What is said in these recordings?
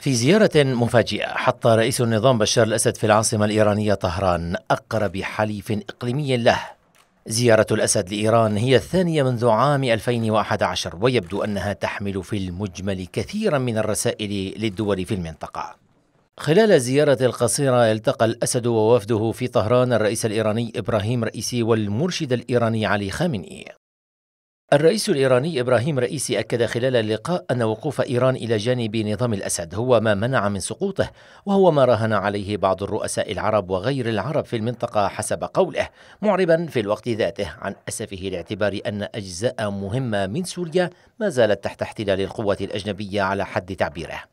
في زيارة مفاجئة حط رئيس النظام بشار الأسد في العاصمة الإيرانية طهران أقرب حليف إقليمي له زيارة الأسد لإيران هي الثانية منذ عام 2011 ويبدو أنها تحمل في المجمل كثيرا من الرسائل للدول في المنطقة خلال زيارة القصيرة التقى الأسد ووفده في طهران الرئيس الإيراني إبراهيم رئيسي والمرشد الإيراني علي خامنئي الرئيس الإيراني إبراهيم رئيسي أكد خلال اللقاء أن وقوف إيران إلى جانب نظام الأسد هو ما منع من سقوطه وهو ما راهن عليه بعض الرؤساء العرب وغير العرب في المنطقة حسب قوله معربا في الوقت ذاته عن أسفه لاعتبار أن أجزاء مهمة من سوريا ما زالت تحت احتلال القوات الأجنبية على حد تعبيره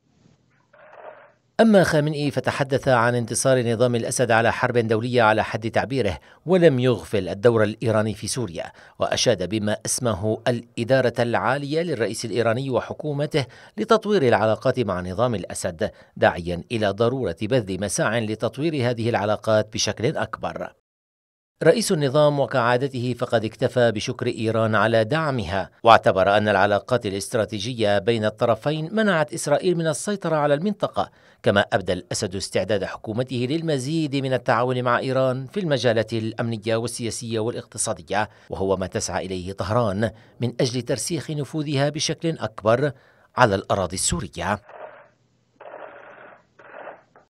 أما خامنئي فتحدث عن انتصار نظام الأسد على حرب دولية على حد تعبيره ولم يغفل الدور الإيراني في سوريا وأشاد بما اسمه الإدارة العالية للرئيس الإيراني وحكومته لتطوير العلاقات مع نظام الأسد داعيا إلى ضرورة بذل مساع لتطوير هذه العلاقات بشكل أكبر رئيس النظام وكعادته فقد اكتفى بشكر ايران على دعمها واعتبر ان العلاقات الاستراتيجيه بين الطرفين منعت اسرائيل من السيطره على المنطقه كما ابدى الاسد استعداد حكومته للمزيد من التعاون مع ايران في المجالات الامنيه والسياسيه والاقتصاديه وهو ما تسعى اليه طهران من اجل ترسيخ نفوذها بشكل اكبر على الاراضي السوريه